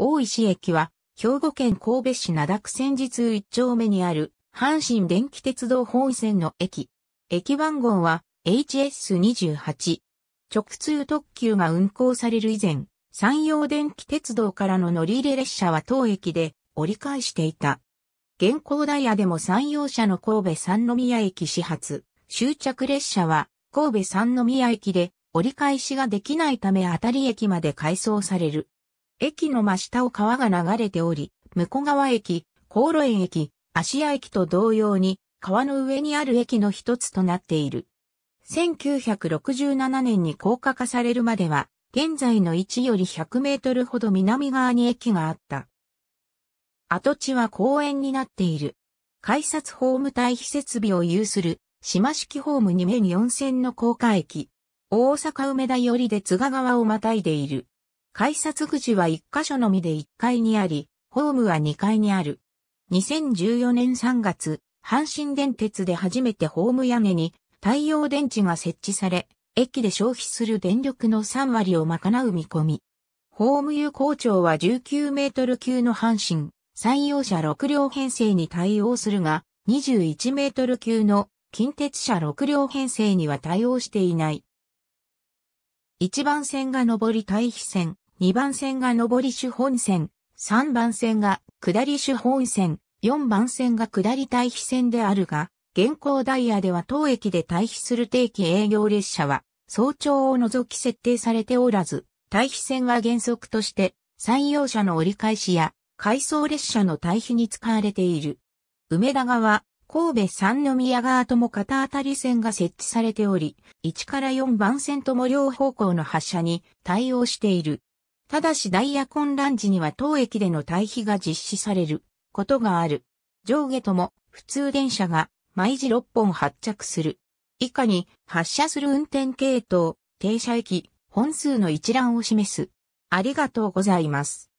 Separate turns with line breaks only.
大石駅は、兵庫県神戸市灘区先日通一丁目にある、阪神電気鉄道本線の駅。駅番号は HS28。直通特急が運行される以前、山陽電気鉄道からの乗り入れ列車は当駅で折り返していた。現行ダイヤでも山陽車の神戸三宮駅始発、終着列車は神戸三宮駅で折り返しができないため当たり駅まで改装される。駅の真下を川が流れており、向川駅、高路園駅、芦屋駅と同様に、川の上にある駅の一つとなっている。1967年に高架化されるまでは、現在の位置より100メートルほど南側に駅があった。跡地は公園になっている。改札ホーム対比設備を有する、島式ホーム2面4線の高架駅。大阪梅田寄りで津賀川をまたいでいる。改札口は1箇所のみで1階にあり、ホームは2階にある。2014年3月、阪神電鉄で初めてホーム屋根に太陽電池が設置され、駅で消費する電力の3割を賄う見込み。ホーム有効長は19メートル級の阪神、採用車6両編成に対応するが、21メートル級の近鉄車6両編成には対応していない。1番線が上り対比線、2番線が上り主本線、3番線が下り主本線、4番線が下り対比線であるが、現行ダイヤでは当駅で対比する定期営業列車は、早朝を除き設定されておらず、対比線は原則として、採用車の折り返しや、回送列車の対比に使われている。梅田側、神戸三宮側とも片当たり線が設置されており、1から4番線とも両方向の発車に対応している。ただしダイヤ混乱時には当駅での対比が実施されることがある。上下とも普通電車が毎時6本発着する。以下に発車する運転系統、停車駅、本数の一覧を示す。ありがとうございます。